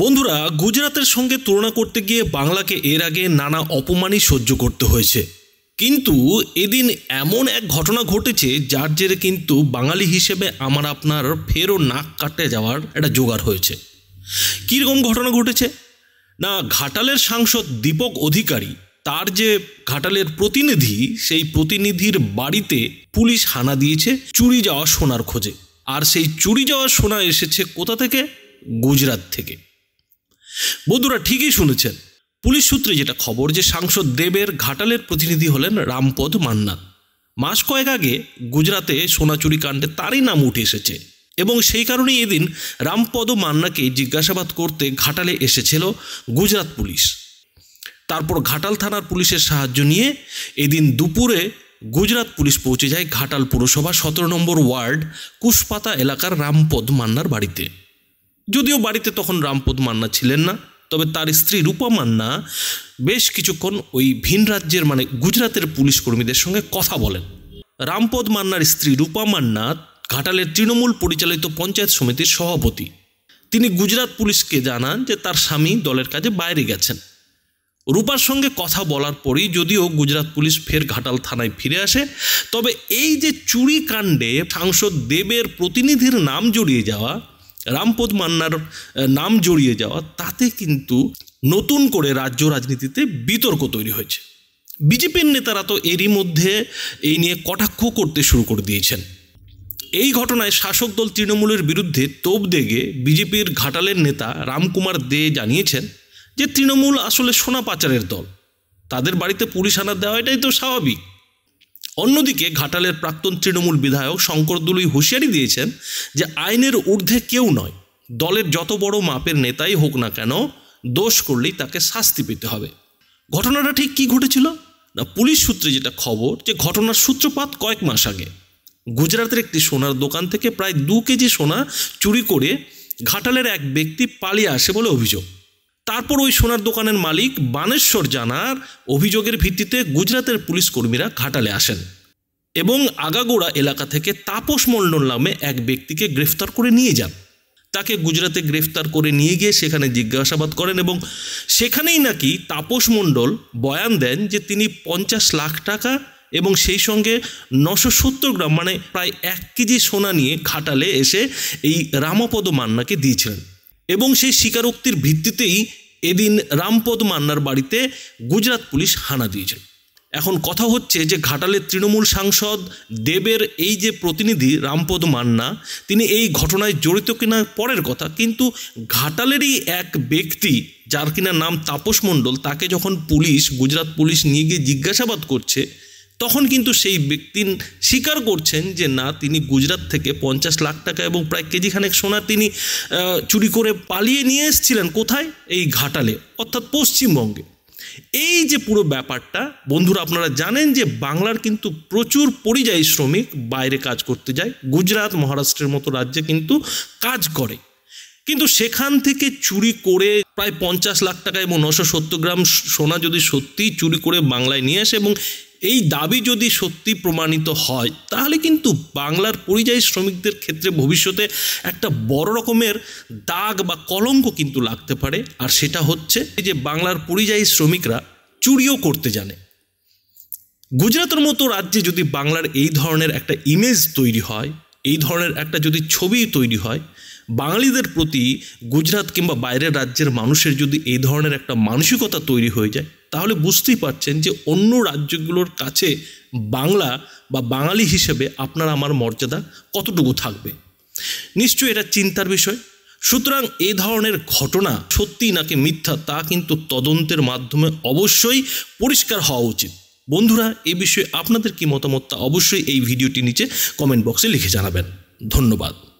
বন্ধুরা গুজরাতের সঙ্গে তুলনা করতে গিয়ে বাংলাকে এর আগে নানা অপমানই সহ্য করতে হয়েছে কিন্তু এদিন এমন এক ঘটনা ঘটেছে যার জেরে কিন্তু বাঙালি হিসেবে আমার আপনার ফেরও নাক কাটে যাওয়ার একটা জোগাড় হয়েছে কীরকম ঘটনা ঘটেছে না ঘাটালের সাংসদ দীপক অধিকারী তার যে ঘাটালের প্রতিনিধি সেই প্রতিনিধির বাড়িতে পুলিশ হানা দিয়েছে চুরি যাওয়া সোনার খোঁজে আর সেই চুরি যাওয়া সোনা এসেছে কোথা থেকে গুজরাট থেকে বন্ধুরা ঠিকই শুনেছেন পুলিশ সূত্রে যেটা খবর যে সাংসদ দেবের ঘাটালের প্রতিনিধি হলেন রামপদ মান্না মাস কয়েক আগে গুজরাতে সোনাচুরি কাণ্ডে তারই নাম উঠে এসেছে এবং সেই কারণেই এদিন রামপদ মান্নাকে জিজ্ঞাসাবাদ করতে ঘাটালে এসেছিল গুজরাত পুলিশ তারপর ঘাটাল থানার পুলিশের সাহায্য নিয়ে এদিন দুপুরে গুজরাত পুলিশ পৌঁছে যায় ঘাটাল পুরসভা সতেরো নম্বর ওয়ার্ড কুশপাতা এলাকার রামপদ মান্নার বাড়িতে যদিও বাড়িতে তখন রামপদ মান্না ছিলেন না তবে তার স্ত্রী রূপা মান্না বেশ কিছুক্ষণ ওই ভিন রাজ্যের মানে গুজরাতের পুলিশ কর্মীদের সঙ্গে কথা বলেন রামপদ মান্নার স্ত্রী রূপা মান্না ঘাটালের তৃণমূল পরিচালিত পঞ্চায়েত সমিতির সভাপতি তিনি গুজরাত পুলিশকে জানান যে তার স্বামী দলের কাজে বাইরে গেছেন রূপার সঙ্গে কথা বলার পরই যদিও গুজরাত পুলিশ ফের ঘাটাল থানায় ফিরে আসে তবে এই যে চুরি কাণ্ডে সাংসদ দেবের প্রতিনিধির নাম জড়িয়ে যাওয়া রামপদ মান্নার নাম জড়িয়ে যাওয়া তাতে কিন্তু নতুন করে রাজ্য রাজনীতিতে বিতর্ক তৈরি হয়েছে বিজেপির নেতারা তো এরই মধ্যে এই নিয়ে কটাক্ষ করতে শুরু করে দিয়েছেন এই ঘটনায় শাসক দল তৃণমূলের বিরুদ্ধে তোপ দেগে বিজেপির ঘাটালের নেতা রামকুমার দে জানিয়েছেন যে তৃণমূল আসলে সোনা পাচারের দল তাদের বাড়িতে পুলিশ আনা দেওয়া এটাই তো স্বাভাবিক অন্যদিকে ঘাটালের প্রাক্তন তৃণমূল বিধায়ক শঙ্কর দুলুই হুঁশিয়ারি দিয়েছেন যে আইনের ঊর্ধ্বে কেউ নয় দলের যত বড় মাপের নেতাই হোক না কেন দোষ করলেই তাকে শাস্তি পেতে হবে ঘটনাটা ঠিক কি ঘটেছিল না পুলিশ সূত্রে যেটা খবর যে ঘটনার সূত্রপাত কয়েক মাস আগে গুজরাতের একটি সোনার দোকান থেকে প্রায় দু কেজি সোনা চুরি করে ঘাটালের এক ব্যক্তি পালিয়ে আসে বলে অভিযোগ তারপর ওই সোনার দোকানের মালিক বানেশ্বর জানার অভিযোগের ভিত্তিতে গুজরাতের পুলিশ কর্মীরা ঘাটালে আসেন এবং আগাগোড়া এলাকা থেকে তাপস মণ্ডল নামে এক ব্যক্তিকে গ্রেফতার করে নিয়ে যান তাকে গুজরাতে গ্রেফতার করে নিয়ে গিয়ে সেখানে জিজ্ঞাসাবাদ করেন এবং সেখানেই নাকি তাপস মণ্ডল বয়ান দেন যে তিনি পঞ্চাশ লাখ টাকা এবং সেই সঙ্গে নশো সত্তর গ্রাম মানে প্রায় এক কেজি সোনা নিয়ে ঘাটালে এসে এই রামপদ মান্নাকে দিয়েছিলেন এবং সেই স্বীকারোক্তির ভিত্তিতেই এদিন রামপদ মান্নার বাড়িতে গুজরাট পুলিশ হানা দিয়েছে এখন কথা হচ্ছে যে ঘাটালের তৃণমূল সাংসদ দেবের এই যে প্রতিনিধি রামপদ মান্না তিনি এই ঘটনায় জড়িত কিনা পরের কথা কিন্তু ঘাটালেরই এক ব্যক্তি যার কিনা নাম তাপস মণ্ডল তাকে যখন পুলিশ গুজরাট পুলিশ নিয়ে গিয়ে জিজ্ঞাসাবাদ করছে তখন কিন্তু সেই ব্যক্তি স্বীকার করছেন যে না তিনি গুজরাট থেকে পঞ্চাশ লাখ টাকা এবং প্রায় কেজিখানেক সোনা তিনি চুরি করে পালিয়ে নিয়ে এসেছিলেন কোথায় এই ঘাটালে অর্থাৎ পশ্চিমবঙ্গে এই যে পুরো ব্যাপারটা বন্ধুরা আপনারা জানেন যে বাংলার কিন্তু প্রচুর পরিযায়ী শ্রমিক বাইরে কাজ করতে যায় গুজরাট মহারাষ্ট্রের মতো রাজ্যে কিন্তু কাজ করে কিন্তু সেখান থেকে চুরি করে প্রায় পঞ্চাশ লাখ টাকা এবং নশো সত্তর গ্রাম সোনা যদি সত্যিই চুরি করে বাংলায় নিয়ে আসে এবং এই দাবি যদি সত্যি প্রমাণিত হয় তাহলে কিন্তু বাংলার পরিযায়ী শ্রমিকদের ক্ষেত্রে ভবিষ্যতে একটা বড় রকমের দাগ বা কলঙ্ক কিন্তু লাগতে পারে আর সেটা হচ্ছে যে বাংলার পরিযায়ী শ্রমিকরা চুরিও করতে জানে গুজরাতের মতো রাজ্যে যদি বাংলার এই ধরনের একটা ইমেজ তৈরি হয় এই ধরনের একটা যদি ছবি তৈরি হয় বাঙালিদের প্রতি গুজরাট কিংবা বাইরের রাজ্যের মানুষের যদি এই ধরনের একটা মানসিকতা তৈরি হয়ে যায় তাহলে বুঝতেই পারছেন যে অন্য রাজ্যগুলোর কাছে বাংলা বা বাঙালি হিসেবে আপনার আমার মর্যাদা কতটুকু থাকবে নিশ্চয়ই এটা চিন্তার বিষয় সুতরাং এ ধরনের ঘটনা সত্যি নাকি মিথ্যা তা কিন্তু তদন্তের মাধ্যমে অবশ্যই পরিষ্কার হওয়া উচিত বন্ধুরা এ বিষয়ে আপনাদের কি মতামত তা অবশ্যই এই ভিডিওটি নিচে কমেন্ট বক্সে লিখে জানাবেন ধন্যবাদ